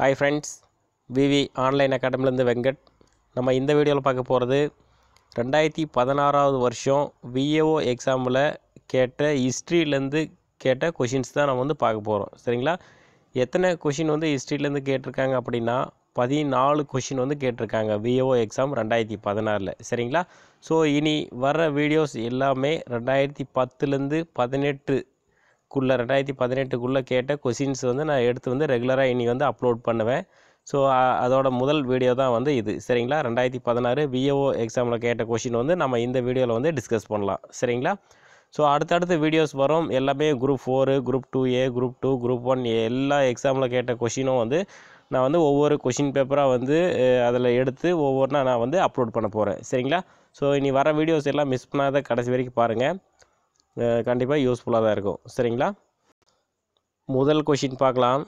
hi friends V V online அகாடமிலேருந்து வெங்கட் நம்ம இந்த வீடியோவில் பார்க்க போகிறது ரெண்டாயிரத்தி பதினாறாவது வருஷம் விஏஓ எக்ஸாமில் கேட்ட ஹிஸ்ட்ரியிலேருந்து கேட்ட கொஷின்ஸ் தான் நம்ம வந்து பார்க்க போகிறோம் சரிங்களா எத்தனை கொஷின் வந்து ஹிஸ்ட்ரியிலேருந்து கேட்டிருக்காங்க அப்படின்னா பதினாலு கொஷின் வந்து கேட்டிருக்காங்க விஏஓ எக்ஸாம் ரெண்டாயிரத்தி பதினாறில் சரிங்களா ஸோ இனி வர வீடியோஸ் எல்லாமே ரெண்டாயிரத்தி பத்துலேருந்து பதினெட்டு குள்ளே ரெண்டாயிரத்தி பதினெட்டுக்குள்ளே கேட்ட கொஷின்ஸ் வந்து நான் எடுத்து வந்து ரெகுலராக இனி வந்து அப்லோட் பண்ணுவேன் ஸோ அதோட முதல் வீடியோ தான் வந்து இது சரிங்களா ரெண்டாயிரத்தி பதினாறு விஏஓ எக்ஸாமில் கேட்ட கொஷின் வந்து நம்ம இந்த வீடியோவில் வந்து டிஸ்கஸ் பண்ணலாம் சரிங்களா ஸோ அடுத்தடுத்த வீடியோஸ் வரும் எல்லாமே group four group two A group two group one எல்லா எக்ஸாமில் கேட்ட கொஷினும் வந்து நான் வந்து ஒவ்வொரு கொஷின் பேப்பராக வந்து அதில் எடுத்து ஒவ்வொன்றா நான் வந்து அப்லோட் பண்ண போகிறேன் சரிங்களா ஸோ இனி வர வீடியோஸ் எல்லாம் மிஸ் பண்ணாத கடைசி வரைக்கும் பாருங்கள் கண்டிப்பாக யூஸ்ஃபுல்லாக தான் இருக்கும் சரிங்களா முதல் கொஷின் பார்க்கலாம்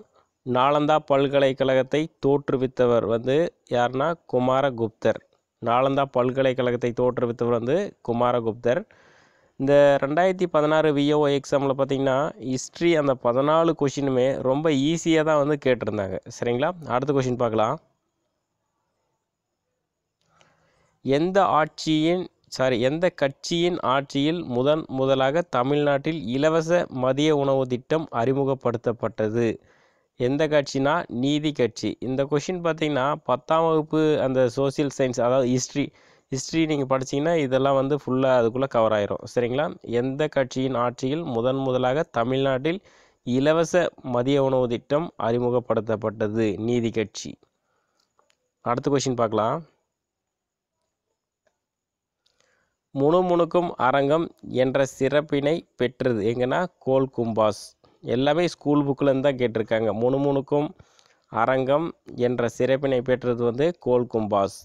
நாலந்தா பல்கலைக்கழகத்தை தோற்றுவித்தவர் வந்து யார்னா குமாரகுப்தர் நாலந்தா பல்கலைக்கழகத்தை தோற்றுவித்தவர் வந்து குமாரகுப்தர் இந்த ரெண்டாயிரத்தி பதினாறு விஓ எக்ஸாமில் பார்த்திங்கன்னா ஹிஸ்ட்ரி அந்த பதினாலு கொஷினுமே ரொம்ப ஈஸியாக தான் வந்து கேட்டிருந்தாங்க சரிங்களா அடுத்த கொஷின் பார்க்கலாம் எந்த ஆட்சியின் சாரி எந்த கட்சியின் ஆட்சியில் முதன் முதலாக தமிழ்நாட்டில் இலவச மதிய உணவு திட்டம் அறிமுகப்படுத்தப்பட்டது எந்த கட்சினா நீதி கட்சி இந்த கொஷின் பார்த்தீங்கன்னா பத்தாம் வகுப்பு அந்த சோசியல் சயின்ஸ் அதாவது ஹிஸ்ட்ரி ஹிஸ்ட்ரி நீங்கள் படிச்சீங்கன்னா இதெல்லாம் வந்து ஃபுல்லாக அதுக்குள்ளே கவர் ஆயிரும் சரிங்களா எந்த கட்சியின் ஆட்சியில் முதன் முதலாக தமிழ்நாட்டில் இலவச மதிய உணவு திட்டம் அறிமுகப்படுத்தப்பட்டது நீதி கட்சி அடுத்த கொஷின் பார்க்கலாம் முணுமுணுக்கும் அரங்கம் என்ற சிறப்பினை பெற்றது எங்கன்னா கோல் கும்பாஸ் எல்லாமே ஸ்கூல் புக்கிலேருந்து தான் கேட்டிருக்காங்க முணுமுணுக்கும் அரங்கம் என்ற சிறப்பினை பெற்றது வந்து கோல் கும்பாஸ்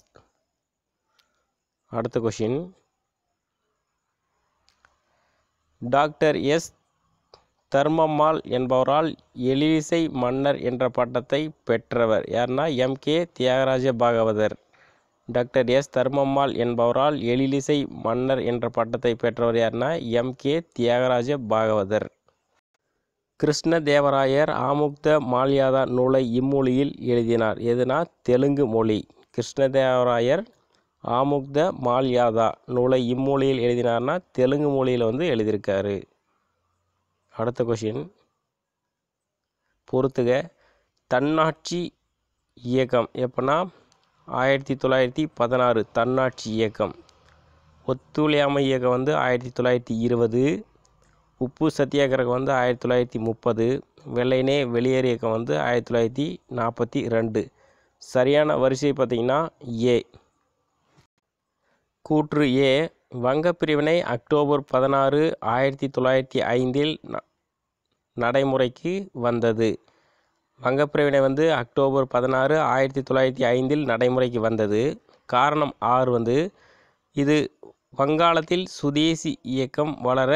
அடுத்த கொஷின் டாக்டர் எஸ் தர்மம்மாள் என்பவரால் எலிசை மன்னர் என்ற பட்டத்தை பெற்றவர் யார்னா M K Thyagaraja Bhagavathar doctor S Dharmammal என்பவரால் எழிலிசை மன்னர் என்ற பட்டத்தை பெற்றவர் யார்னா M K Thyagaraja Bhagavathar Krishnadevarayar Amuktamalyada நூலை இம்மொழியில் எழுதினார் எதுனா தெலுங்கு மொழி கிருஷ்ணதேவராயர் ஆமுக்த மால்யாதா நூலை இம்மொழியில் எழுதினார்னா தெலுங்கு மொழியில் வந்து எழுதியிருக்காரு அடுத்த கொஷின் பொறுத்துக தன்னாட்சி இயக்கம் எப்போனா ஆயிரத்தி தொள்ளாயிரத்தி பதினாறு தன்னாட்சி இயக்கம் ஒத்துழையாமை இயக்கம் வந்து ஆயிரத்தி தொள்ளாயிரத்தி இருபது உப்பு சத்தியாகிரகம் வந்து ஆயிரத்தி தொள்ளாயிரத்தி முப்பது வெள்ளைனே வெளியேறு இயக்கம் வந்து ஆயிரத்தி தொள்ளாயிரத்தி நாற்பத்தி ரெண்டு சரியான வரிசை பார்த்திங்கன்னா ஏ கூற்று ஏ வங்க பிரிவினை அக்டோபர் பதினாறு ஆயிரத்தி தொள்ளாயிரத்தி ஐந்தில் நடைமுறைக்கு வந்தது வங்கப்பிரிவினை வந்து அக்டோபர் பதினாறு ஆயிரத்தி தொள்ளாயிரத்தி ஐந்தில் நடைமுறைக்கு வந்தது காரணம் ஆறு வந்து இது வங்காளத்தில் சுதேசி இயக்கம் வளர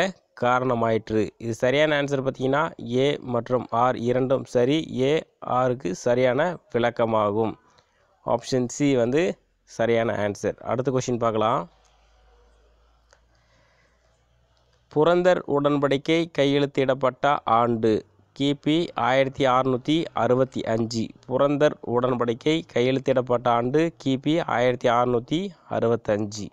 காரணமாயிற்று இது சரியான ஆன்சர் பார்த்திங்கன்னா ஏ மற்றும் ஆர் இரண்டும் சரி ஏ ஆருக்கு சரியான விளக்கமாகும் ஆப்ஷன் சி வந்து சரியான ஆன்சர் அடுத்த கொஷின் பார்க்கலாம் புரந்தர் உடன்படிக்கை கையெழுத்திடப்பட்ட ஆண்டு கிபி ஆயிரத்தி அறுநூற்றி அறுபத்தி அஞ்சு புரந்தர் உடன்படிக்கை கையெழுத்திடப்பட்ட ஆண்டு கிபி ஆயிரத்தி அறுநூற்றி அறுபத்தஞ்சு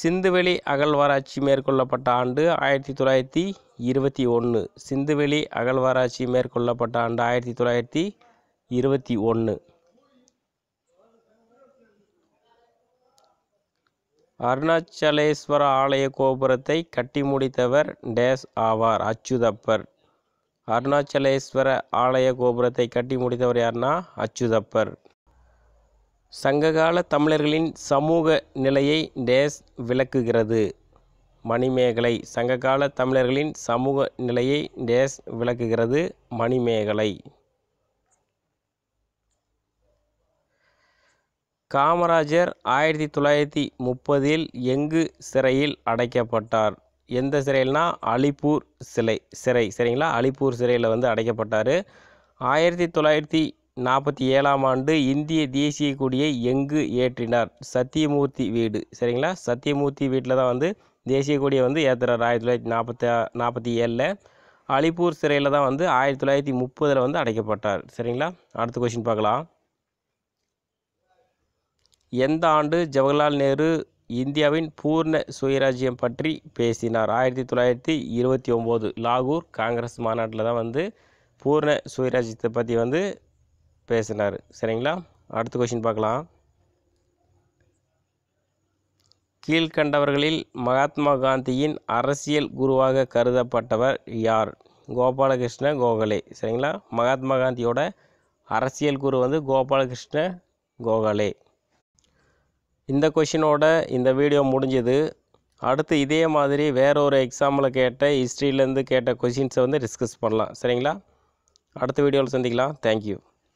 சிந்துவெளி அகழ்வாராய்ச்சி மேற்கொள்ளப்பட்ட ஆண்டு ஆயிரத்தி தொள்ளாயிரத்தி இருபத்தி ஒன்று சிந்துவெளி அகழ்வாராய்ச்சி மேற்கொள்ளப்பட்ட ஆண்டு ஆயிரத்தி தொள்ளாயிரத்தி இருபத்தி ஒன்று அருணாச்சலேஸ்வர ஆலய கோபுரத்தை கட்டி முடித்தவர் டேஸ் ஆவார் அச்சுதப்பர் அருணாச்சலேஸ்வர ஆலய கோபுரத்தை கட்டி முடித்தவர் யார்னா அச்சுதப்பர் சங்ககால தமிழர்களின் சமூக நிலையை டேஸ் விளக்குகிறது மணிமேகலை சங்ககால தமிழர்களின் சமூக நிலையை டேஸ் விளக்குகிறது மணிமேகலை காமராஜர் ஆயிரத்தி தொள்ளாயிரத்தி முப்பதில் எங்கு சிறையில் அடைக்கப்பட்டார் எந்த சிறையில்னா அலிப்பூர் சிலை சிறை சரிங்களா அலிப்பூர் சிறையில் வந்து அடைக்கப்பட்டார் ஆயிரத்தி தொள்ளாயிரத்தி நாற்பத்தி ஏழாம் ஆண்டு இந்திய தேசிய கொடியை எங்கு ஏற்றினார் சத்தியமூர்த்தி வீடு சரிங்களா சத்தியமூர்த்தி வீட்டில் தான் வந்து தேசிய கொடியை வந்து ஏற்றுறார் ஆயிரத்தி தொள்ளாயிரத்தி நாற்பத்தி நாற்பத்தி ஏழில் அலிப்பூர் சிறையில் தான் வந்து ஆயிரத்தி தொள்ளாயிரத்தி முப்பதில் வந்து அடைக்கப்பட்டார் சரிங்களா அடுத்த கொஷின் பார்க்கலாம் எந்த ஆண்டு ஜவஹர்லால் நேரு இந்தியாவின் பூர்ண சுயராஜ்யம் பற்றி பேசினார் ஆயிரத்தி தொள்ளாயிரத்தி இருபத்தி ஒம்பது லாகூர் காங்கிரஸ் மாநாட்டில் தான் வந்து பூர்ண சுயராஜ்யத்தை பற்றி வந்து பேசினார் சரிங்களா அடுத்த கொஷின் பார்க்கலாம் கீழ்கண்டவர்களில் மகாத்மா காந்தியின் அரசியல் குருவாக கருதப்பட்டவர் யார் கோபாலகிருஷ்ண கோகலே சரிங்களா மகாத்மா காந்தியோட அரசியல் குரு வந்து கோபாலகிருஷ்ண கோகலே இந்த கொஷினோட இந்த வீடியோ முடிஞ்சது அடுத்து இதே மாதிரி வேற ஒரு எக்ஸாம்பிள் கேட்ட ஹிஸ்ட்ரியிலேருந்து கேட்ட கொஷின்ஸை வந்து டிஸ்கஸ் பண்ணலாம் சரிங்களா அடுத்த வீடியோவில் சந்திக்கலாம் தேங்க்யூ